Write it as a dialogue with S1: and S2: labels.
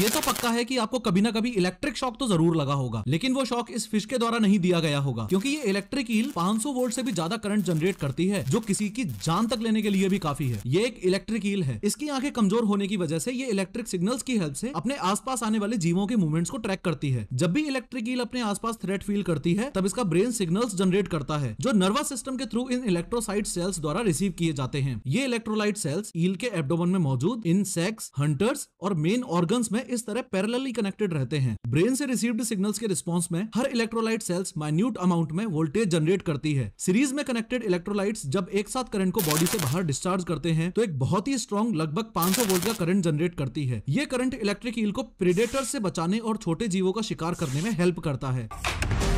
S1: ये तो पक्का है कि आपको कभी ना कभी इलेक्ट्रिक शॉक तो जरूर लगा होगा लेकिन वो शॉक इस फिश के द्वारा नहीं दिया गया होगा क्योंकि ये इलेक्ट्रिक ईल 500 वोल्ट से भी ज्यादा करंट जनरेट करती है जो किसी की जान तक लेने के लिए भी काफी है ये एक इलेक्ट्रिक हील है इसकी आंखें कमजोर होने की वजह से ये इलेक्ट्रिक सिग्नल की हेल्प से अपने आस आने वाले जीवों के मूवमेंट्स को ट्रैक करती है जब भी इलेक्ट्रिक ईल अपने आस थ्रेट फील करती है तब इसका ब्रेन सिग्नल जनरेट करता है जो नर्वस सिस्टम के थ्रू इन इलेक्ट्रोसाइट सेल्स द्वारा रिसीव किए जाते हैं ये इलेक्ट्रोलाइट सेल्स ईल के एब्डोमन में मौजूद इन हंटर्स और मेन ऑर्गन्स में इस तरह पैरेलली कनेक्टेड रहते हैं ब्रेन से रिसीव्ड सिग्नल्स के रिस्पांस में हर इलेक्ट्रोलाइट सेल्स माइन्यूट अमाउंट में वोल्टेज जनरेट करती है सीरीज में कनेक्टेड इलेक्ट्रोलाइट्स जब एक साथ करंट को बॉडी से बाहर डिस्चार्ज करते हैं तो एक बहुत ही स्ट्रॉन्ग लगभग 500 वोल्ट का करंट जनरेट करती है ये करंट इलेक्ट्रिक ईल को प्रिडेटर से बचाने और छोटे जीवों का शिकार करने में हेल्प करता है